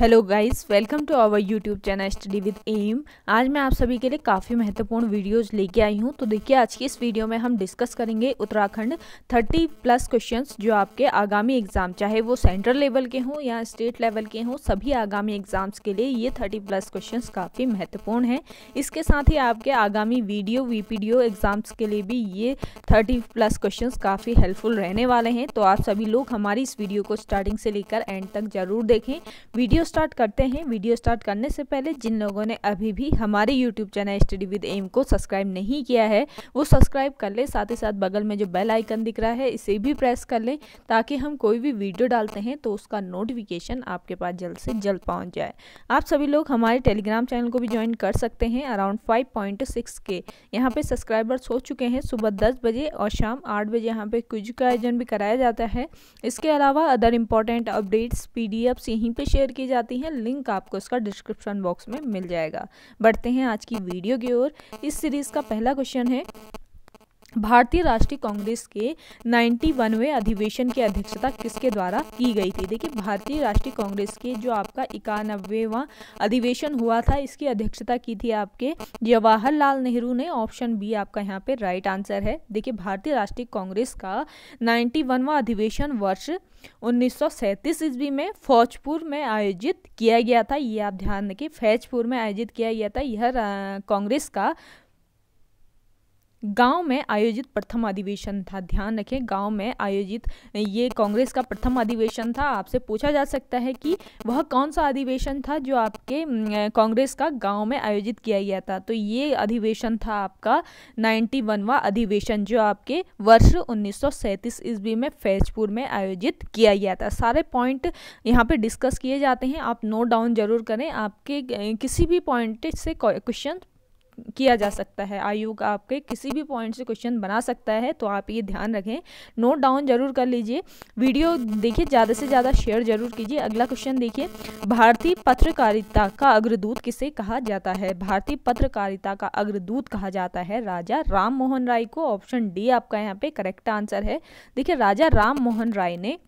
hello guys welcome to our YouTube channel study with M आज मैं आप सभी के लिए काफ़ी महत्वपूर्ण वीडियोस लेके आई हूं तो देखिए आज की इस वीडियो में हम डिस्कस करेंगे उत्तराखंड 30 प्लस क्वेश्चंस जो आपके आगामी एग्ज़ाम चाहे वो सेंट्रल लेवल के हों या स्टेट लेवल के हों सभी आगामी एग्ज़ाम्स के लिए ये थर्टी प्लस क्वेश्चन काफ़ी महत्वपूर्ण हैं इसके साथ ही आपके आगामी वीडियो वी एग्ज़ाम्स के लिए भी ये थर्टी प्लस क्वेश्चन काफ़ी हेल्पफुल रहने वाले हैं तो आप सभी लोग हमारी इस वीडियो को स्टार्टिंग से लेकर एंड तक ज़रूर देखें वीडियो स्टार्ट करते हैं वीडियो स्टार्ट करने से पहले जिन लोगों ने अभी भी हमारे YouTube channel study with M को सब्सक्राइब नहीं किया है वो सब्सक्राइब कर ले साथ ही साथ बगल में जो बेल आइकन दिख रहा है इसे भी प्रेस कर लें ताकि हम कोई भी वीडियो डालते हैं तो उसका नोटिफिकेशन आपके पास जल्द से जल्द पहुँच जाए आप सभी लोग हमारे टेलीग्राम चैनल को भी ज्वाइन कर सकते हैं अराउंड फाइव पॉइंट सिक्स के यहाँ पर सब्सक्राइबर्स हो चुके हैं सुबह दस बजे और शाम आठ बजे यहाँ पर क्विज का आयोजन भी कराया जाता है इसके अलावा other important updates P D यहीं पर शेयर की जाती जाती हैं लिंक आपको इसका डिस्क्रिप्शन बॉक्स में मिल जाएगा बढ़ते हैं आज की वीडियो की ओर इस सीरीज़ का पहला क्वेश्चन है भारतीय राष्ट्रीय कांग्रेस के नाइन्टी वनवे अधिवेशन की अध्यक्षता किसके द्वारा की गई थी देखिए भारतीय राष्ट्रीय कांग्रेस के जो आपका इक्यानबेवा अधिवेशन हुआ था इसकी अध्यक्षता की थी आपके जवाहरलाल नेहरू ने ऑप्शन बी आपका यहाँ पे राइट आंसर है देखिए भारतीय राष्ट्रीय कांग्रेस का नाइन्टी वनवा अधिवेशन वर्ष उन्नीस ईस्वी में फौजपुर में आयोजित किया गया था ये आप ध्यान रखिए फैजपुर में आयोजित किया गया था यह कांग्रेस का गांव में आयोजित प्रथम अधिवेशन था ध्यान रखें गांव में आयोजित ये कांग्रेस का प्रथम अधिवेशन था आपसे पूछा जा सकता है कि वह कौन सा अधिवेशन था जो आपके कांग्रेस का गांव में आयोजित किया गया था तो ये अधिवेशन था आपका नाइन्टी वनवा अधिवेशन जो आपके वर्ष उन्नीस सौ ईस्वी में फैजपुर में आयोजित किया गया था सारे पॉइंट यहाँ पर डिस्कस किए जाते हैं आप नोट डाउन जरूर करें आपके किसी भी पॉइंट से क्वेश्चन किया जा सकता है आयोग आपके किसी भी पॉइंट से क्वेश्चन बना सकता है तो आप ये ध्यान रखें नोट डाउन जरूर कर लीजिए वीडियो देखिए ज़्यादा से ज़्यादा शेयर जरूर कीजिए अगला क्वेश्चन देखिए भारतीय पत्रकारिता का अग्रदूत किसे कहा जाता है भारतीय पत्रकारिता का अग्रदूत कहा जाता है राजा राम मोहन राय को ऑप्शन डी आपका यहाँ पे करेक्ट आंसर है देखिए राजा राम मोहन राय ने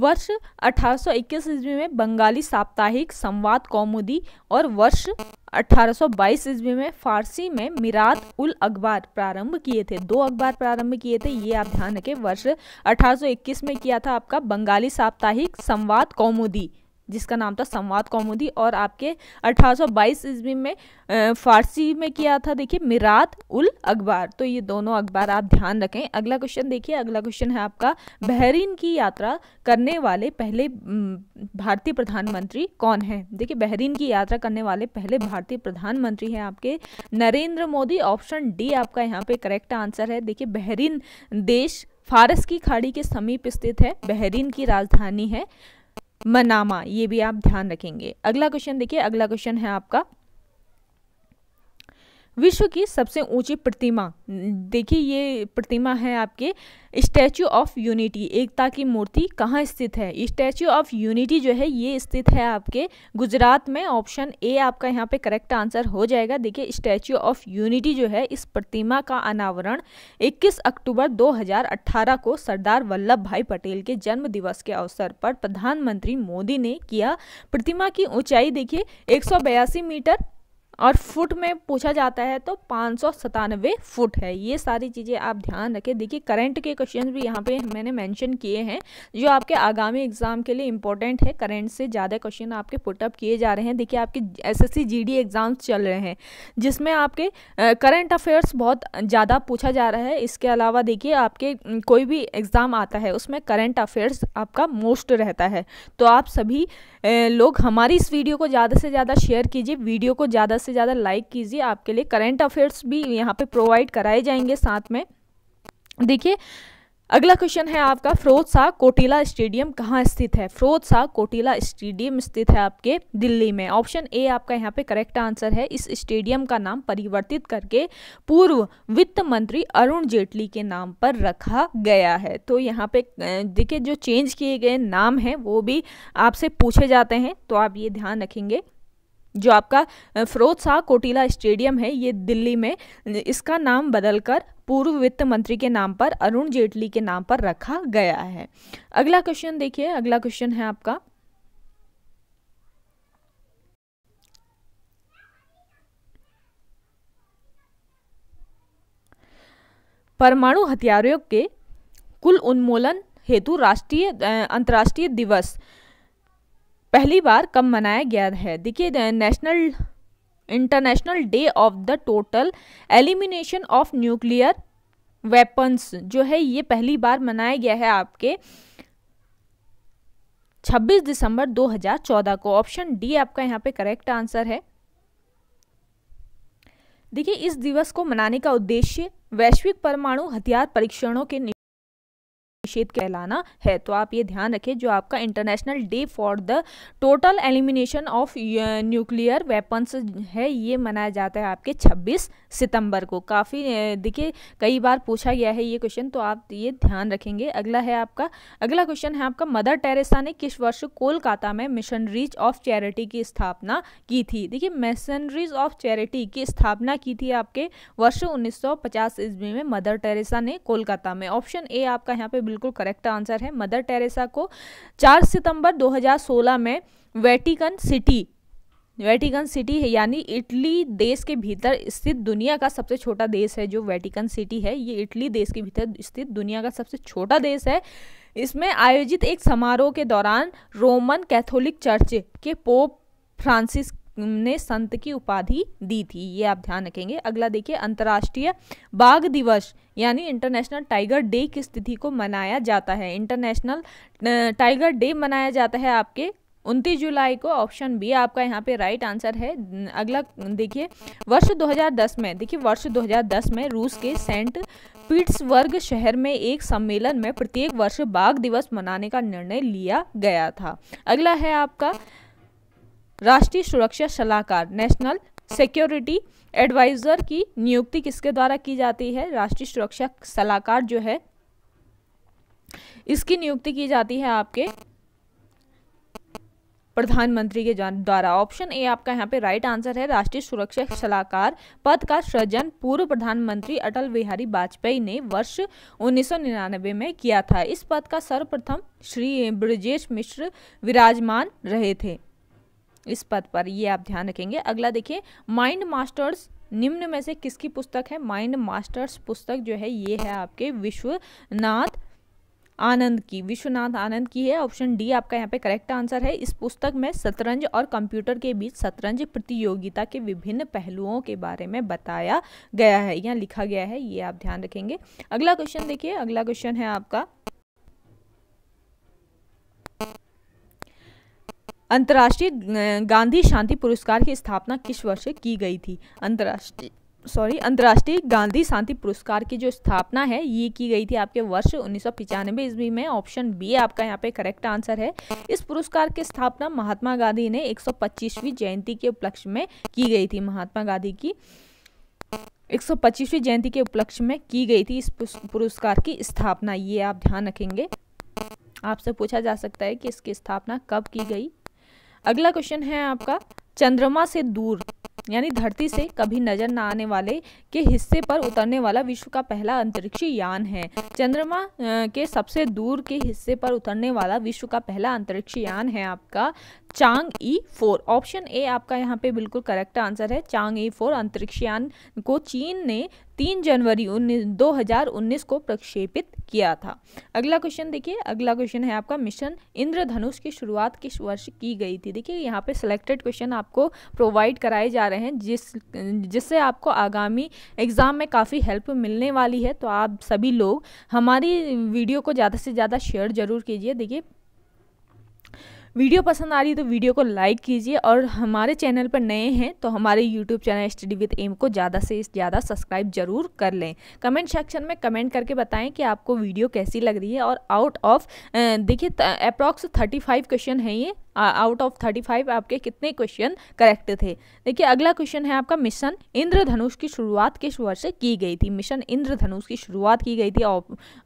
वर्ष 1821 ईस्वी में बंगाली साप्ताहिक संवाद कौमुदी और वर्ष 1822 ईस्वी में फारसी में मिरात उल अखबार प्रारंभ किए थे दो अखबार प्रारंभ किए थे ये आप ध्यान रखें वर्ष 1821 में किया था आपका बंगाली साप्ताहिक संवाद कौमुदी जिसका नाम था संवाद कौमुदी और आपके 1822 ईस्वी में फारसी में किया था देखिए मिरात उल अखबार तो ये दोनों अखबार आप ध्यान रखें अगला क्वेश्चन देखिए अगला क्वेश्चन है आपका बहरीन की यात्रा करने वाले पहले भारतीय प्रधानमंत्री कौन है देखिए बहरीन की यात्रा करने वाले पहले भारतीय प्रधानमंत्री हैं आपके नरेंद्र मोदी ऑप्शन डी आपका यहाँ पे करेक्ट आंसर है देखिए बहरीन देश फारस की खाड़ी के समीप स्थित है बहरीन की राजधानी है मनामा ये भी आप ध्यान रखेंगे अगला क्वेश्चन देखिए अगला क्वेश्चन है आपका विश्व की सबसे ऊंची प्रतिमा देखिए ये प्रतिमा है आपके स्टैचू ऑफ यूनिटी एकता की मूर्ति कहाँ स्थित है स्टैचू ऑफ यूनिटी जो है ये स्थित है आपके गुजरात में ऑप्शन ए आपका यहाँ पे करेक्ट आंसर हो जाएगा देखिए स्टैचू ऑफ यूनिटी जो है इस प्रतिमा का अनावरण 21 अक्टूबर 2018 को सरदार वल्लभ भाई पटेल के जन्म दिवस के अवसर पर प्रधानमंत्री मोदी ने किया प्रतिमा की ऊंचाई देखिए एक मीटर और फुट में पूछा जाता है तो पाँच सौ सतानवे फुट है ये सारी चीज़ें आप ध्यान रखें देखिए करंट के क्वेश्चन भी यहाँ पे मैंने मेंशन किए हैं जो आपके आगामी एग्ज़ाम के लिए इंपॉर्टेंट है करंट से ज़्यादा क्वेश्चन आपके पुटअप किए जा रहे हैं देखिए आपके एस एस एग्ज़ाम्स चल रहे हैं जिसमें आपके करंट अफेयर्स बहुत ज़्यादा पूछा जा रहा है इसके अलावा देखिए आपके कोई भी एग्ज़ाम आता है उसमें करेंट अफेयर्स आपका मोस्ट रहता है तो आप सभी लोग हमारी इस वीडियो को ज़्यादा से ज़्यादा शेयर कीजिए वीडियो को ज़्यादा से ज़्यादा लाइक कीजिए आपके लिए करेंट अफेयर्स भी यहाँ पे प्रोवाइड कराए जाएंगे साथ में देखिए अगला क्वेश्चन है आपका फरोज शाह कोटिला स्टेडियम कहाँ स्थित है फिरोज शाह कोटिला स्टेडियम स्थित है आपके दिल्ली में ऑप्शन ए आपका यहाँ पे करेक्ट आंसर है इस स्टेडियम का नाम परिवर्तित करके पूर्व वित्त मंत्री अरुण जेटली के नाम पर रखा गया है तो यहाँ पे देखिए जो चेंज किए गए नाम हैं वो भी आपसे पूछे जाते हैं तो आप ये ध्यान रखेंगे जो आपका फरोज शाह कोटिला स्टेडियम है ये दिल्ली में इसका नाम बदलकर पूर्व वित्त मंत्री के नाम पर अरुण जेटली के नाम पर रखा गया है अगला क्वेश्चन देखिए अगला क्वेश्चन है आपका परमाणु हथियारों के कुल उन्मूलन हेतु राष्ट्रीय अंतर्राष्ट्रीय दिवस पहली बार कब मनाया गया है देखिए national international day of the total elimination of nuclear weapons जो है ये पहली बार मनाया गया है आपके 26 दिसंबर 2014 को ऑप्शन डी आपका यहाँ पे करेक्ट आंसर है देखिए इस दिवस को मनाने का उद्देश्य वैश्विक परमाणु हथियार परीक्षणों के निषेध कहलाना है तो आप ये ध्यान रखें जो आपका international day for the total elimination of nuclear weapons है ये मनाया जाता है आपके 26 सितंबर को काफ़ी uh, देखिए कई बार पूछा गया है ये क्वेश्चन तो आप ये ध्यान रखेंगे अगला है आपका अगला क्वेश्चन है आपका मदर टेरेसा ने किस वर्ष कोलकाता में मिशनरीज ऑफ चैरिटी की स्थापना की थी देखिए मिशनरीज ऑफ चैरिटी की स्थापना की थी आपके वर्ष 1950 ईस्वी में मदर टेरेसा ने कोलकाता में ऑप्शन ए आपका यहाँ पे बिल्कुल बिल्कुल करेक्ट आंसर है मदर टेरेसा को 4 सितंबर 2016 में वेटिकन सिटी वेटिकन सिटी है यानी इटली देश के भीतर स्थित दुनिया का सबसे छोटा देश है जो वेटिकन सिटी है ये इटली देश के भीतर स्थित दुनिया का सबसे छोटा देश है इसमें आयोजित एक समारोह के दौरान रोमन कैथोलिक चर्च के पोप फ्रांसिस ने संत की उपाधि दी थी ये आप ध्यान रखेंगे अगला देखिए अंतर्राष्ट्रीय बाघ दिवस यानी इंटरनेशनल टाइगर डे किस तिथि को मनाया जाता है इंटरनेशनल टाइगर डे मनाया जाता है आपके उनतीस जुलाई को ऑप्शन बी आपका यहाँ पे राइट आंसर है अगला देखिए वर्ष 2010 में देखिए वर्ष 2010 में रूस के सेंट पीट्सबर्ग शहर में एक सम्मेलन में प्रत्येक वर्ष बाघ दिवस मनाने का निर्णय लिया गया था अगला है आपका राष्ट्रीय सुरक्षा सलाहकार नेशनल सिक्योरिटी एडवाइज़र की नियुक्ति किसके द्वारा की जाती है राष्ट्रीय सुरक्षा सलाहकार जो है इसकी नियुक्ति की जाती है आपके प्रधानमंत्री के द्वारा ऑप्शन ए आपका यहाँ पे राइट आंसर है राष्ट्रीय सुरक्षा सलाहकार पद का सृजन पूर्व प्रधानमंत्री अटल बिहारी वाजपेयी ने वर्ष 1999 में किया था इस पद का सर्वप्रथम श्री ब्रजेश मिश्र विराजमान रहे थे इस पद पर ये आप ध्यान रखेंगे अगला देखिए माइंड मास्टर्स निम्न में से किसकी पुस्तक है माइंड मास्टर्स पुस्तक जो है ये है आपके विश्वनाथ आनंद की विश्वनाथ आनंद की है ऑप्शन डी आपका यहाँ पे करेक्ट आंसर है इस पुस्तक में शतरंज और कंप्यूटर के बीच शतरंज प्रतियोगिता के विभिन्न पहलुओं के बारे में बताया गया है यहाँ लिखा गया है ये आप ध्यान रखेंगे अगला क्वेश्चन देखिए अगला क्वेश्चन है आपका अंतर्राष्ट्रीय गांधी शांति पुरस्कार की स्थापना किस वर्ष की गई थी अंतर्राष्ट्रीय सॉरी अंतर्राष्ट्रीय गांधी शांति पुरस्कार की जो स्थापना है ये की गई थी आपके वर्ष उन्नीस सौ ईस्वी में ऑप्शन बी आपका यहाँ पे करेक्ट आंसर है इस पुरस्कार की स्थापना महात्मा गांधी ने एक सौ पच्चीसवीं जयंती के उपलक्ष्य में की गई थी महात्मा गांधी की एक सौ पच्चीसवीं जयंती के उपलक्ष्य में की गई थी इस पुरस्कार की स्थापना ये आप ध्यान रखेंगे आपसे पूछा जा सकता है कि इसकी स्थापना कब की गई अगला क्वेश्चन है आपका चंद्रमा से दूर यानी धरती से कभी नजर न आने वाले के हिस्से पर उतरने वाला विश्व का पहला अंतरिक्ष यान है चंद्रमा के सबसे दूर के हिस्से पर उतरने वाला विश्व का पहला अंतरिक्ष यान है आपका चांग ई फोर ऑप्शन ए आपका यहाँ पे बिल्कुल करेक्ट आंसर है चांग ई फोर अंतरिक्ष यान को चीन ने तीन जनवरी उन्नीस दो हजार उन्नीस को प्रक्षेपित किया था अगला क्वेश्चन देखिए अगला क्वेश्चन है आपका मिशन इंद्रधनुष की शुरुआत किस वर्ष की गई थी देखिए यहाँ पे सिलेक्टेड क्वेश्चन आप आपको प्रोवाइड कराए जा रहे हैं जिस जिससे आपको आगामी एग्ज़ाम में काफ़ी हेल्प मिलने वाली है तो आप सभी लोग हमारी वीडियो को ज़्यादा से ज़्यादा शेयर ज़रूर कीजिए देखिए वीडियो पसंद आ रही है तो वीडियो को लाइक कीजिए और हमारे चैनल पर नए हैं तो हमारे YouTube channel study with M को ज़्यादा से ज़्यादा सब्सक्राइब जरूर कर लें कमेंट सेक्शन में कमेंट करके बताएं कि आपको वीडियो कैसी लग रही है और आउट ऑफ देखिए अप्रॉक्स थर्टी फाइव क्वेश्चन है ये आउट ऑफ थर्टी फाइव आपके कितने क्वेश्चन करेक्ट थे देखिए अगला क्वेश्चन है आपका मिशन इंद्रधनुष की शुरुआत किस वर्ष से की गई थी मिशन इंद्रधनुष की शुरुआत की गई थी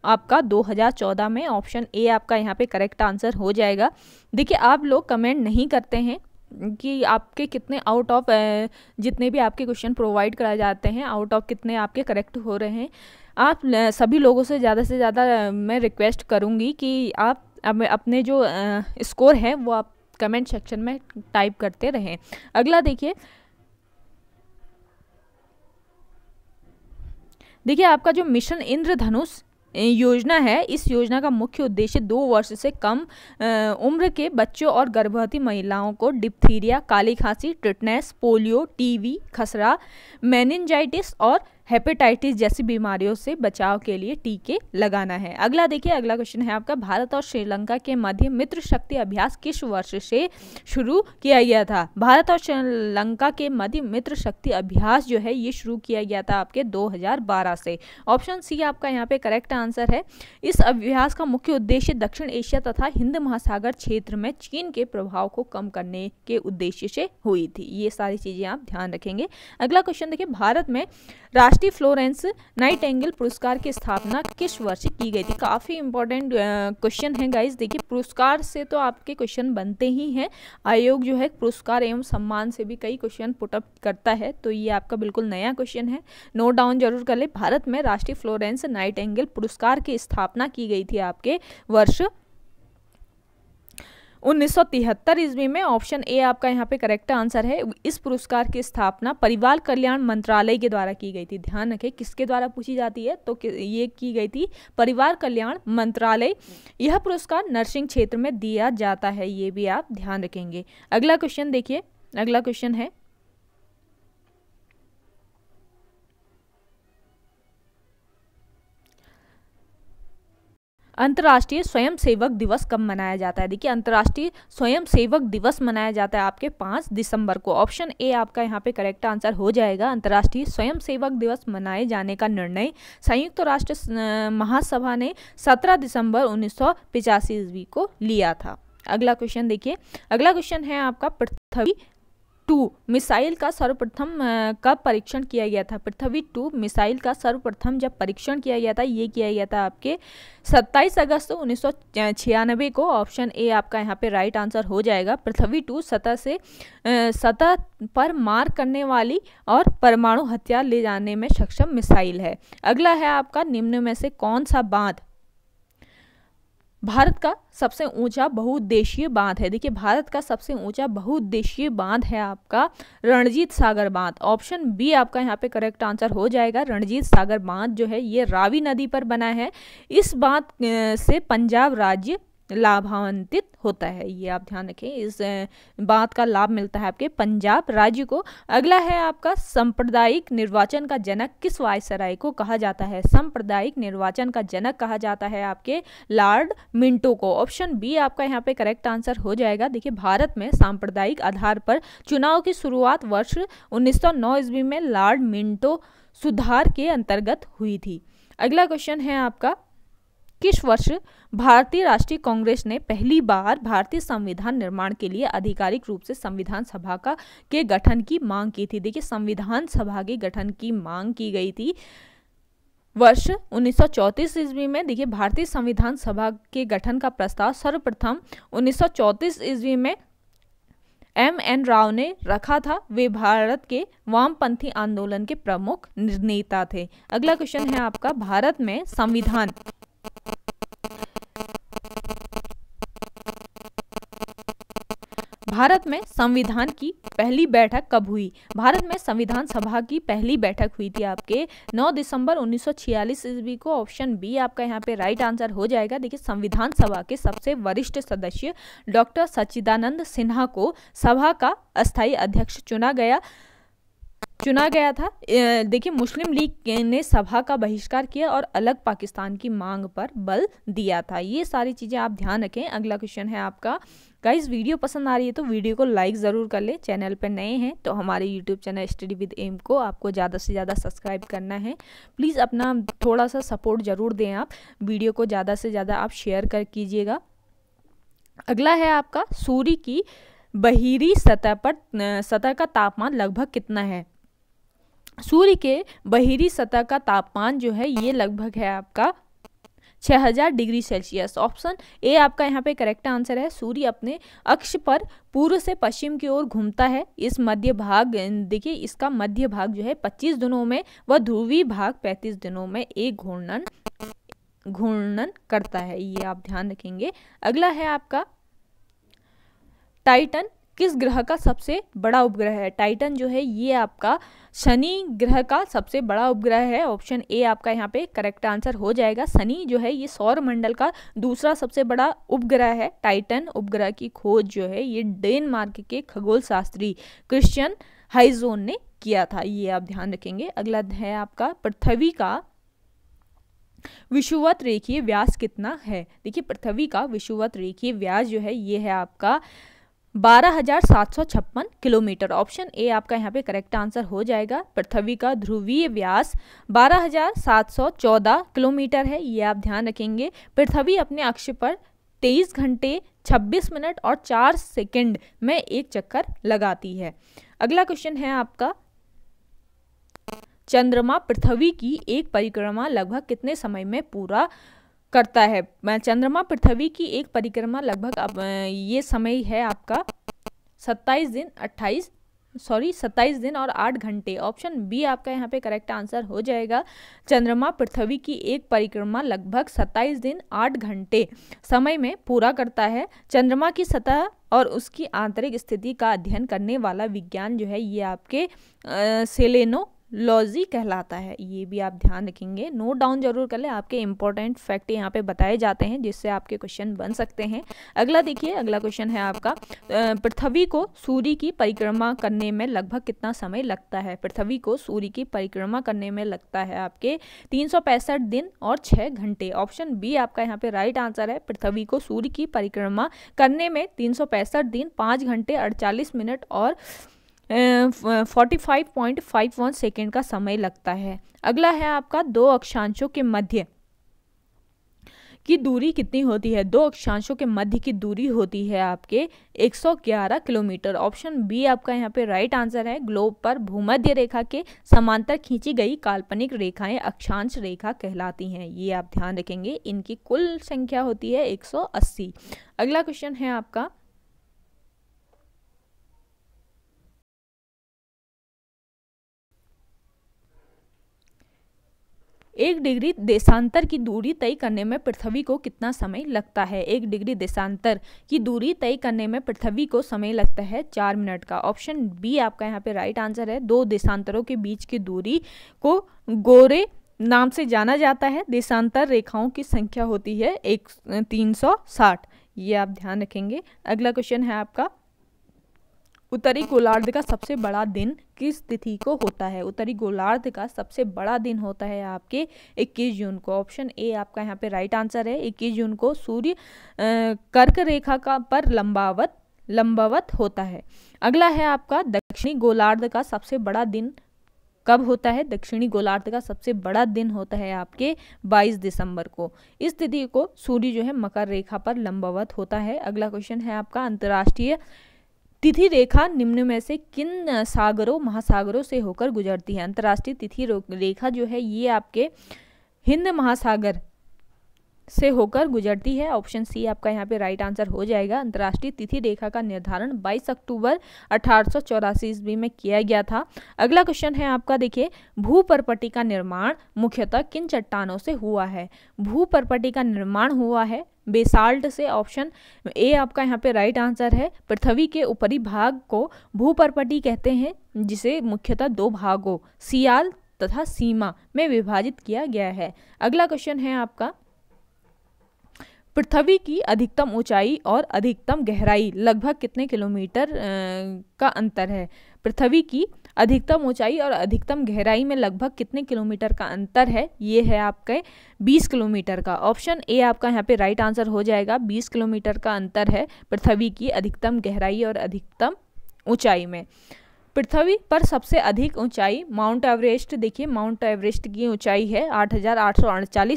आपका 2014 में ऑप्शन ए आपका यहाँ पे करेक्ट आंसर हो जाएगा देखिए आप लोग कमेंट नहीं करते हैं कि आपके कितने आउट ऑफ जितने भी आपके क्वेश्चन प्रोवाइड कराए जाते हैं आउट ऑफ कितने आपके करेक्ट हो रहे हैं आप सभी लोगों से ज़्यादा से ज़्यादा मैं रिक्वेस्ट करूँगी कि आप अपने जो स्कोर है वो आप कमेंट सेक्शन में टाइप करते रहें अगला देखिए देखिए आपका जो मिशन इंद्रधनुष योजना है इस योजना का मुख्य उद्देश्य दो वर्ष से कम उम्र के बच्चों और गर्भवती महिलाओं को डिप्थीरिया काली खांसी टिटनेस पोलियो टीवी खसरा मैनिंजाइटिस और हेपेटाइटिस जैसी बीमारियों से बचाव के लिए टीके लगाना है अगला देखिए अगला क्वेश्चन है आपका भारत और श्रीलंका के मध्य मित्र शक्ति अभ्यास किस वर्ष से शुरू किया गया था भारत और श्रीलंका के मध्य मित्र शक्ति अभ्यास जो है ये शुरू किया गया था आपके 2012 से ऑप्शन सी आपका यहाँ पे करेक्ट आंसर है इस अभ्यास का मुख्य उद्देश्य दक्षिण एशिया तथा हिंद महासागर क्षेत्र में चीन के प्रभाव को कम करने के उद्देश्य से हुई थी ये सारी चीज़ें आप ध्यान रखेंगे अगला क्वेश्चन देखिए भारत में राष्ट्र भारतीय फ्लोरेंस नाइट एंगल पुरस्कार की स्थापना किस वर्ष की गई थी काफ़ी इंपॉर्टेंट क्वेश्चन है गाइज देखिए पुरस्कार से तो आपके क्वेश्चन बनते ही हैं आयोग जो है पुरस्कार एवं सम्मान से भी कई क्वेश्चन पुटअप करता है तो ये आपका बिल्कुल नया क्वेश्चन है नोट डाउन जरूर कर ले भारत में राष्ट्रीय फ्लोरेंस नाइट एंगल पुरस्कार की स्थापना की गई थी आपके वर्ष 1973 ईस्वी में ऑप्शन ए आपका यहाँ पे करेक्ट आंसर है इस पुरस्कार की स्थापना परिवार कल्याण मंत्रालय के द्वारा की गई थी ध्यान रखें किसके द्वारा पूछी जाती है तो ये की गई थी परिवार कल्याण मंत्रालय यह पुरस्कार नर्सिंग क्षेत्र में दिया जाता है ये भी आप ध्यान रखेंगे अगला क्वेश्चन देखिए अगला क्वेश्चन है अंतर्राष्ट्रीय स्वयं सेवक दिवस कब मनाया जाता है देखिए अंतर्राष्ट्रीय स्वयं सेवक दिवस मनाया जाता है आपके पाँच दिसंबर को ऑप्शन ए आपका यहाँ पे करेक्ट आंसर हो जाएगा अंतर्राष्ट्रीय सेवक दिवस मनाए जाने का निर्णय संयुक्त तो राष्ट्र महासभा ने सत्रह दिसंबर उन्नीस सौ ईस्वी को लिया था अगला क्वेश्चन देखिए अगला क्वेश्चन है आपका पृथ्वी टू मिसाइल का सर्वप्रथम कब परीक्षण किया गया था पृथ्वी टू मिसाइल का सर्वप्रथम जब परीक्षण किया गया था ये किया गया था आपके 27 अगस्त उन्नीस को ऑप्शन ए आपका यहाँ पे राइट आंसर हो जाएगा पृथ्वी टू सतह से सतह पर मार करने वाली और परमाणु हथियार ले जाने में सक्षम मिसाइल है अगला है आपका निम्न में से कौन सा बांध भारत का सबसे ऊंचा बहुउद्देशीय बांध है देखिए भारत का सबसे ऊंचा बहुउद्देशीय बांध है आपका रणजीत सागर बांध ऑप्शन बी आपका यहाँ पे करेक्ट आंसर हो जाएगा रणजीत सागर बांध जो है ये रावी नदी पर बना है इस बांध से पंजाब राज्य लाभान्वित होता है ये आप ध्यान रखें इस बात का लाभ मिलता है आपके पंजाब राज्य को अगला है आपका सांप्रदायिक निर्वाचन का जनक किस वायसराय को कहा जाता है सांप्रदायिक निर्वाचन का जनक कहा जाता है आपके लॉर्ड मिंटो को ऑप्शन बी आपका यहाँ पे करेक्ट आंसर हो जाएगा देखिए भारत में सांप्रदायिक आधार पर चुनाव की शुरुआत वर्ष नौ ईस्वी में लॉर्ड मिंटो सुधार के अंतर्गत हुई थी अगला क्वेश्चन है आपका किस वर्ष भारतीय राष्ट्रीय कांग्रेस ने पहली बार भारतीय संविधान निर्माण के लिए आधिकारिक रूप से संविधान सभा का के गठन की मांग की थी देखिए संविधान सभा के गठन की मांग की गई थी वर्ष 1934 ईस्वी में देखिए भारतीय संविधान सभा के गठन का प्रस्ताव सर्वप्रथम 1934 ईस्वी में एम एन राव ने रखा था वे भारत के वामपंथी आंदोलन के प्रमुख नेता थे अगला क्वेश्चन है आपका भारत में संविधान भारत में संविधान की पहली बैठक कब हुई भारत में संविधान सभा की पहली बैठक हुई थी आपके 9 दिसंबर 1946 ईस्वी को ऑप्शन बी आपका यहाँ पे राइट आंसर हो जाएगा देखिए संविधान सभा के सबसे वरिष्ठ सदस्य डॉक्टर सच्चिदानंद सिन्हा को सभा का अस्थाई अध्यक्ष चुना गया चुना गया था देखिए मुस्लिम लीग ने सभा का बहिष्कार किया और अलग पाकिस्तान की मांग पर बल दिया था ये सारी चीज़ें आप ध्यान रखें अगला क्वेश्चन है आपका गाइज वीडियो पसंद आ रही है तो वीडियो को लाइक ज़रूर कर लें चैनल पर नए हैं तो हमारे YouTube channel study with M को आपको ज़्यादा से ज़्यादा सब्सक्राइब करना है प्लीज़ अपना थोड़ा सा सपोर्ट ज़रूर दें आप वीडियो को ज़्यादा से ज़्यादा आप शेयर कर कीजिएगा अगला है आपका सूर्य की बहिरी सतह पर सतह का तापमान लगभग कितना है सूर्य के बहिरी सतह का तापमान जो है ये लगभग है आपका 6000 डिग्री सेल्सियस ऑप्शन ए आपका यहाँ पे करेक्ट आंसर है सूर्य अपने अक्ष पर पूर्व से पश्चिम की ओर घूमता है इस मध्य भाग देखिए इसका मध्य भाग जो है 25 दिनों में व ध्रुवी भाग 35 दिनों में एक घूर्णन घूर्णन करता है ये आप ध्यान रखेंगे अगला है आपका टाइटन किस ग्रह का सबसे बड़ा उपग्रह है टाइटन जो है ये आपका शनि ग्रह का सबसे बड़ा उपग्रह है ऑप्शन ए आपका यहाँ पे करेक्ट आंसर हो जाएगा शनि जो है ये सौर मंडल का दूसरा सबसे बड़ा उपग्रह है टाइटन उपग्रह की खोज जो है ये डेनमार्क के खगोल शास्त्री क्रिश्चियन हाइजोन ने किया था ये आप ध्यान रखेंगे अगला है आपका पृथ्वी का विषुवत रेखीय व्यास कितना है देखिए पृथ्वी का विषुवत रेखीय व्यास जो है ये है आपका बारह किलोमीटर ऑप्शन ए आपका यहाँ पे करेक्ट आंसर हो जाएगा पृथ्वी का ध्रुवीय व्यास 12,714 किलोमीटर है ये आप ध्यान रखेंगे पृथ्वी अपने अक्ष पर 23 घंटे 26 मिनट और 4 सेकंड में एक चक्कर लगाती है अगला क्वेश्चन है आपका चंद्रमा पृथ्वी की एक परिक्रमा लगभग कितने समय में पूरा करता है चंद्रमा पृथ्वी की एक परिक्रमा लगभग ये समय है आपका 27 दिन 28 सॉरी 27 दिन और 8 घंटे ऑप्शन बी आपका यहाँ पे करेक्ट आंसर हो जाएगा चंद्रमा पृथ्वी की एक परिक्रमा लगभग 27 दिन 8 घंटे समय में पूरा करता है चंद्रमा की सतह और उसकी आंतरिक स्थिति का अध्ययन करने वाला विज्ञान जो है ये आपके आ, सेलेनो लॉजी कहलाता है ये भी आप ध्यान रखेंगे नोट डाउन जरूर कर लें आपके इंपॉर्टेंट फैक्ट यहाँ पे बताए जाते हैं जिससे आपके क्वेश्चन बन सकते हैं अगला देखिए अगला क्वेश्चन है आपका पृथ्वी को सूर्य की परिक्रमा करने में लगभग कितना समय लगता है पृथ्वी को सूर्य की परिक्रमा करने में लगता है आपके तीन दिन और छः घंटे ऑप्शन बी आपका यहाँ पे राइट आंसर है पृथ्वी को सूर्य की परिक्रमा करने में तीन दिन पाँच घंटे अड़चालीस मिनट और 45.51 सेकेंड का समय लगता है अगला है आपका दो अक्षांशों के मध्य की दूरी कितनी होती है दो अक्षांशों के मध्य की दूरी होती है आपके 111 किलोमीटर ऑप्शन बी आपका यहाँ पे राइट आंसर है ग्लोब पर भूमध्य रेखा के समांतर खींची गई काल्पनिक रेखाएं अक्षांश रेखा कहलाती हैं ये आप ध्यान रखेंगे इनकी कुल संख्या होती है 180 अगला क्वेश्चन है आपका एक डिग्री देशांतर की दूरी तय करने में पृथ्वी को कितना समय लगता है एक डिग्री देशांतर की दूरी तय करने में पृथ्वी को समय लगता है चार मिनट का ऑप्शन बी आपका यहाँ पे राइट आंसर है दो देशांतरों के बीच की दूरी को गोरे नाम से जाना जाता है देशांतर रेखाओं की संख्या होती है एक तीन सौ साठ ये आप ध्यान रखेंगे अगला क्वेश्चन है आपका उत्तरी गोलार्ध का सबसे बड़ा दिन किस तिथि को होता है उत्तरी गोलार्ध का सबसे बड़ा दिन होता है आपके 21 जून को ऑप्शन ए आपका यहाँ पे राइट आंसर है 21 जून को सूर्य कर्क रेखा का पर लंबावत लंबावत होता है अगला है आपका दक्षिणी गोलार्ध का सबसे बड़ा दिन कब होता है दक्षिणी गोलार्ध का सबसे बड़ा दिन होता है आपके 22 दिसंबर को इस तिथि को सूर्य जो है मकर रेखा पर लंबावत होता है अगला क्वेश्चन है आपका अंतर्राष्ट्रीय तिथि रेखा निम्न में से किन सागरों महासागरों से होकर गुजरती है अंतर्राष्ट्रीय तिथि रेखा जो है ये आपके हिंद महासागर से होकर गुजरती है ऑप्शन सी आपका यहाँ पे राइट आंसर हो जाएगा अंतर्राष्ट्रीय तिथि रेखा का निर्धारण 22 अक्टूबर अठारह ईस्वी में किया गया था अगला क्वेश्चन है आपका देखिए भूपरपटी का निर्माण मुख्यतः किन चट्टानों से हुआ है भूपरपटी का निर्माण हुआ है बेसाल्ट से ऑप्शन ए आपका यहाँ पे राइट आंसर है पृथ्वी के ऊपरी भाग को भूपरपटी कहते हैं जिसे मुख्यतः दो भागों सियाल तथा सीमा में विभाजित किया गया है अगला क्वेश्चन है आपका पृथ्वी की अधिकतम ऊंचाई और अधिकतम गहराई लगभग कितने किलोमीटर का अंतर है पृथ्वी की अधिकतम ऊंचाई और अधिकतम गहराई में लगभग कितने किलोमीटर का अंतर है ये है आपके 20 किलोमीटर का ऑप्शन ए आपका यहाँ पे राइट आंसर हो जाएगा 20 किलोमीटर का अंतर है पृथ्वी की अधिकतम गहराई और अधिकतम ऊंचाई में पृथ्वी पर सबसे अधिक ऊंचाई माउंट एवरेस्ट देखिए माउंट एवरेस्ट की ऊंचाई है आठ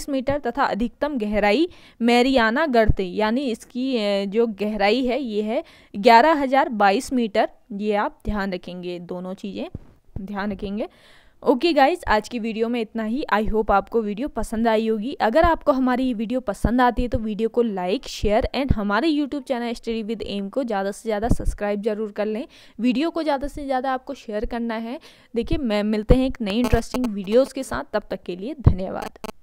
मीटर तथा अधिकतम गहराई मैरियाना गर्त यानी इसकी जो गहराई है ये है ग्यारह मीटर ये आप ध्यान रखेंगे दोनों चीज़ें ध्यान रखेंगे ओके okay गाइज आज की वीडियो में इतना ही आई होप आपको वीडियो पसंद आई होगी अगर आपको हमारी ये वीडियो पसंद आती है तो वीडियो को लाइक शेयर एंड हमारे YouTube channel study with M को ज़्यादा से ज़्यादा सब्सक्राइब जरूर कर लें वीडियो को ज़्यादा से ज़्यादा आपको शेयर करना है देखिए मैं मिलते हैं एक नई इंटरेस्टिंग वीडियोज़ के साथ तब तक के लिए धन्यवाद